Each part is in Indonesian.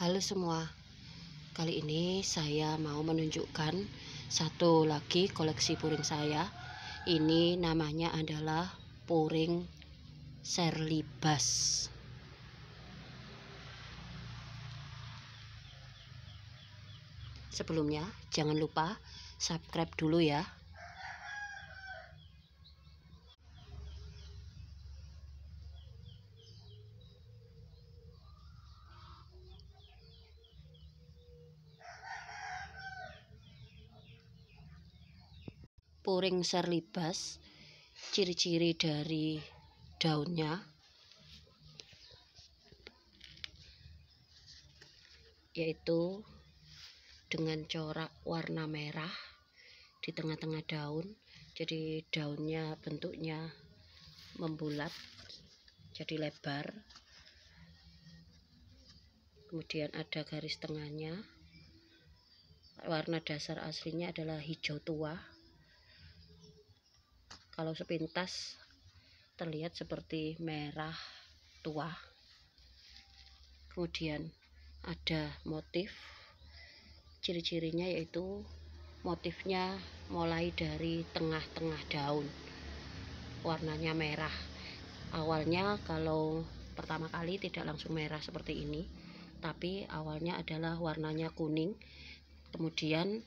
Halo semua, kali ini saya mau menunjukkan satu lagi koleksi puring saya. Ini namanya adalah puring serlibas. Sebelumnya, jangan lupa subscribe dulu ya. puring serlibas ciri-ciri dari daunnya yaitu dengan corak warna merah di tengah-tengah daun jadi daunnya bentuknya membulat jadi lebar kemudian ada garis tengahnya warna dasar aslinya adalah hijau tua kalau sepintas terlihat seperti merah tua kemudian ada motif ciri-cirinya yaitu motifnya mulai dari tengah-tengah daun warnanya merah awalnya kalau pertama kali tidak langsung merah seperti ini tapi awalnya adalah warnanya kuning kemudian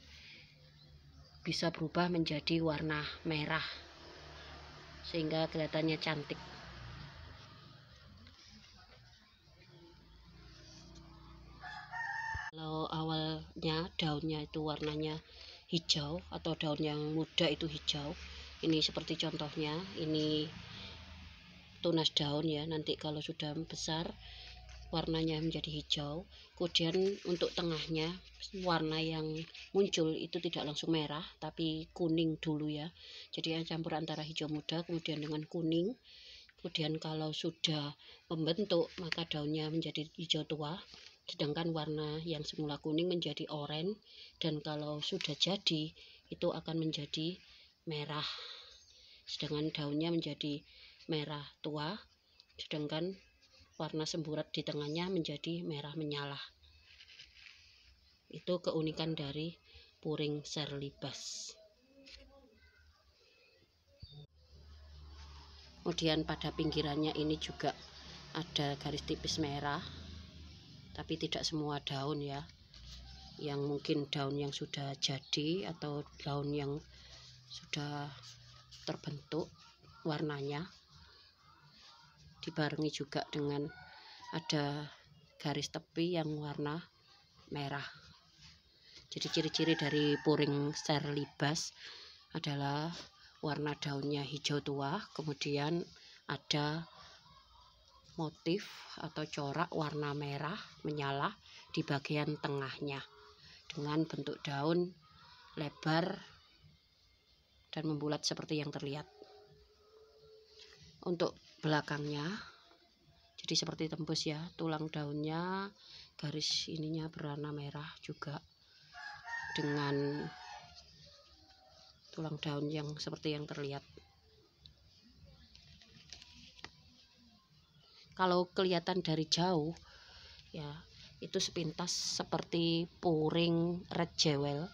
bisa berubah menjadi warna merah sehingga kelihatannya cantik kalau awalnya daunnya itu warnanya hijau atau daun yang muda itu hijau ini seperti contohnya ini tunas daun ya nanti kalau sudah besar warnanya menjadi hijau kemudian untuk tengahnya warna yang muncul itu tidak langsung merah tapi kuning dulu ya jadi yang campur antara hijau muda kemudian dengan kuning kemudian kalau sudah membentuk maka daunnya menjadi hijau tua sedangkan warna yang semula kuning menjadi oranye dan kalau sudah jadi itu akan menjadi merah sedangkan daunnya menjadi merah tua sedangkan warna semburat di tengahnya menjadi merah menyala itu keunikan dari puring serlibas kemudian pada pinggirannya ini juga ada garis tipis merah tapi tidak semua daun ya yang mungkin daun yang sudah jadi atau daun yang sudah terbentuk warnanya dibarengi juga dengan ada garis tepi yang warna merah jadi ciri-ciri dari puring serlibas adalah warna daunnya hijau tua kemudian ada motif atau corak warna merah menyala di bagian tengahnya dengan bentuk daun lebar dan membulat seperti yang terlihat. Untuk belakangnya jadi seperti tembus ya tulang daunnya garis ininya berwarna merah juga dengan tulang daun yang seperti yang terlihat kalau kelihatan dari jauh ya itu sepintas seperti puring red jewel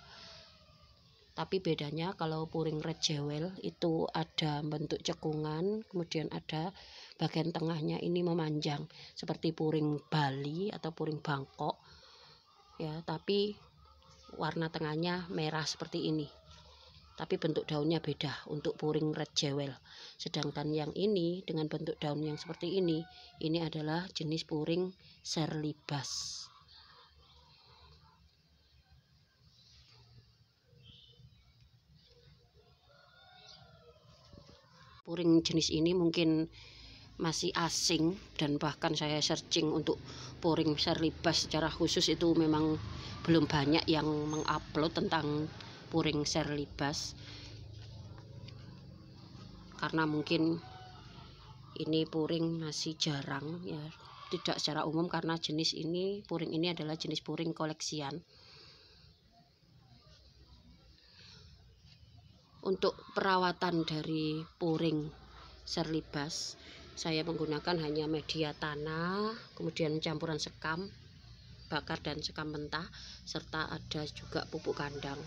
tapi bedanya kalau puring red jewel itu ada bentuk cekungan kemudian ada bagian tengahnya ini memanjang seperti puring Bali atau puring Bangkok ya tapi warna tengahnya merah seperti ini tapi bentuk daunnya beda untuk puring red jewel. Sedangkan yang ini dengan bentuk daun yang seperti ini, ini adalah jenis puring serlibas. puring jenis ini mungkin masih asing dan bahkan saya searching untuk puring serlibas secara khusus itu memang belum banyak yang mengupload tentang puring serlibas karena mungkin ini puring masih jarang ya tidak secara umum karena jenis ini puring ini adalah jenis puring koleksian untuk perawatan dari puring serlibas saya menggunakan hanya media tanah kemudian campuran sekam bakar dan sekam mentah serta ada juga pupuk kandang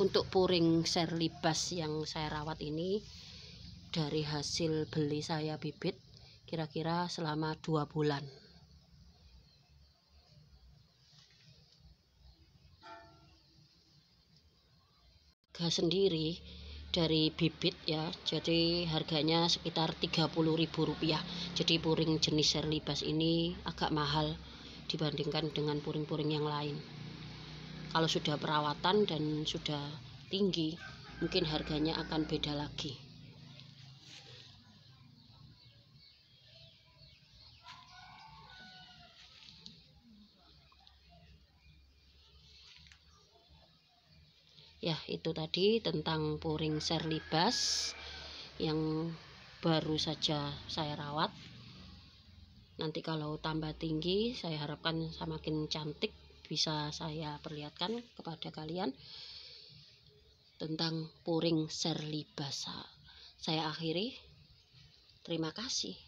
untuk puring serlibas yang saya rawat ini dari hasil beli saya bibit kira-kira selama dua bulan harga sendiri dari bibit ya jadi harganya sekitar Rp30.000 jadi puring jenis serlibas ini agak mahal dibandingkan dengan puring-puring yang lain kalau sudah perawatan dan sudah tinggi mungkin harganya akan beda lagi ya itu tadi tentang puring serlibas yang baru saja saya rawat nanti kalau tambah tinggi saya harapkan semakin cantik bisa saya perlihatkan kepada kalian tentang puring serlibasa saya akhiri terima kasih